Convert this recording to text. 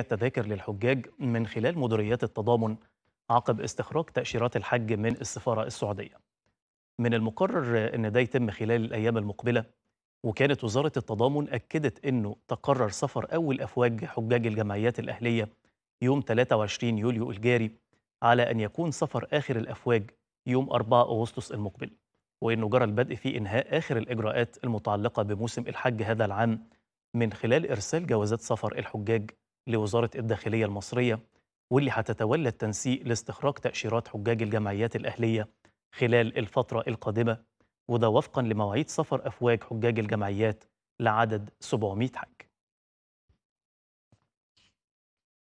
التذاكر للحجاج من خلال مديريات التضامن عقب استخراج تأشيرات الحج من السفارة السعودية من المقرر أن ده يتم خلال الأيام المقبلة وكانت وزارة التضامن أكدت أنه تقرر سفر أول أفواج حجاج الجمعيات الأهلية يوم 23 يوليو الجاري على أن يكون سفر آخر الأفواج يوم 4 أغسطس المقبل وأنه جرى البدء في إنهاء آخر الإجراءات المتعلقة بموسم الحج هذا العام من خلال إرسال جوازات سفر الحجاج لوزارة الداخلية المصرية واللي هتتولى التنسيق لاستخراج تأشيرات حجاج الجمعيات الأهلية خلال الفترة القادمة وده وفقا لمواعيد سفر أفواج حجاج الجمعيات لعدد 700 حج